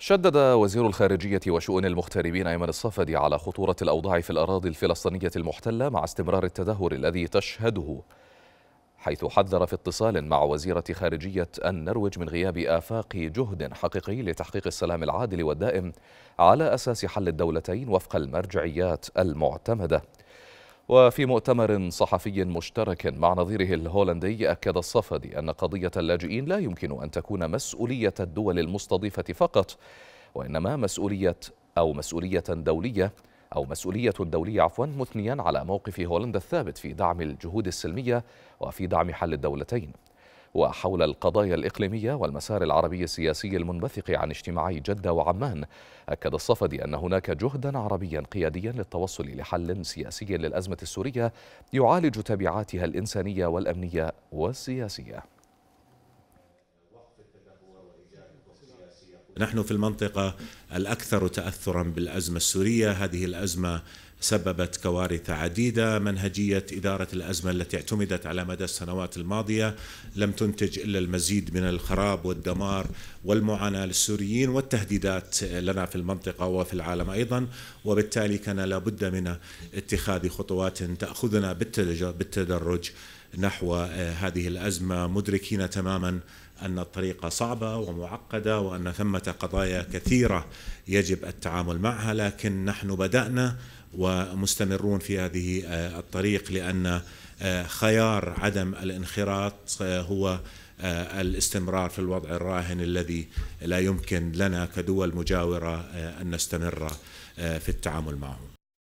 شدد وزير الخارجية وشؤون المغتربين أيمن الصفدي على خطورة الأوضاع في الأراضي الفلسطينية المحتلة مع استمرار التدهور الذي تشهده حيث حذر في اتصال مع وزيرة خارجية النرويج من غياب آفاق جهد حقيقي لتحقيق السلام العادل والدائم على أساس حل الدولتين وفق المرجعيات المعتمدة وفي مؤتمر صحفي مشترك مع نظيره الهولندي أكد الصفدي أن قضية اللاجئين لا يمكن أن تكون مسؤولية الدول المستضيفة فقط وإنما مسؤولية أو مسؤولية دولية أو مسؤولية دولية عفوا مثنيا على موقف هولندا الثابت في دعم الجهود السلمية وفي دعم حل الدولتين وحول القضايا الإقليمية والمسار العربي السياسي المنبثق عن اجتماعي جدة وعمان أكد الصفدي أن هناك جهدا عربيا قياديا للتوصل لحل سياسي للأزمة السورية يعالج تبعاتها الإنسانية والأمنية والسياسية نحن في المنطقة الأكثر تأثرا بالأزمة السورية هذه الأزمة سببت كوارث عديدة منهجية إدارة الأزمة التي اعتمدت على مدى السنوات الماضية لم تنتج إلا المزيد من الخراب والدمار والمعاناة للسوريين والتهديدات لنا في المنطقة وفي العالم أيضا وبالتالي كان لابد من اتخاذ خطوات تأخذنا بالتدرج نحو آه، هذه الازمه مدركين تماما ان الطريقه صعبه ومعقده وان ثمه قضايا كثيره يجب التعامل معها لكن نحن بدانا ومستمرون في هذه آه، الطريق لان آه، خيار عدم الانخراط هو الاستمرار في الوضع الراهن الذي لا يمكن لنا كدول مجاوره ان نستمر في التعامل معه